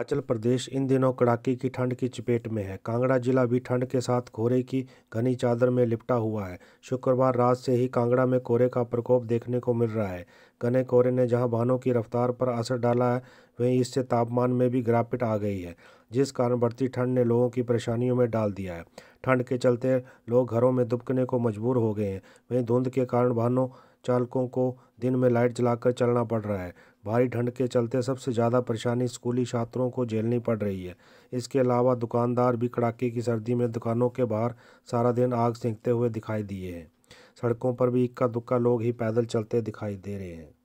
हिमाचल प्रदेश इन दिनों कड़ाके की ठंड की चपेट में है कांगड़ा जिला भी ठंड के साथ कोहरे की घनी चादर में लिपटा हुआ है शुक्रवार रात से ही कांगड़ा में कोहरे का प्रकोप देखने को मिल रहा है घने कोहरे ने जहां वाहनों की रफ्तार पर असर डाला है वहीं इससे तापमान में भी गिरावट आ गई है जिस कारण बढ़ती ठंड ने लोगों की परेशानियों में डाल दिया है ठंड के चलते लोग घरों में दुबकने को मजबूर हो गए हैं वहीं धुंध के कारण वाहनों चालकों को दिन में लाइट जलाकर चलना पड़ रहा है भारी ठंड के चलते सबसे ज़्यादा परेशानी स्कूली छात्रों को झेलनी पड़ रही है इसके अलावा दुकानदार भी कड़ाके की सर्दी में दुकानों के बाहर सारा दिन आग सेंकते हुए दिखाई दिए हैं सड़कों पर भी इक्का दुक्का लोग ही पैदल चलते दिखाई दे रहे हैं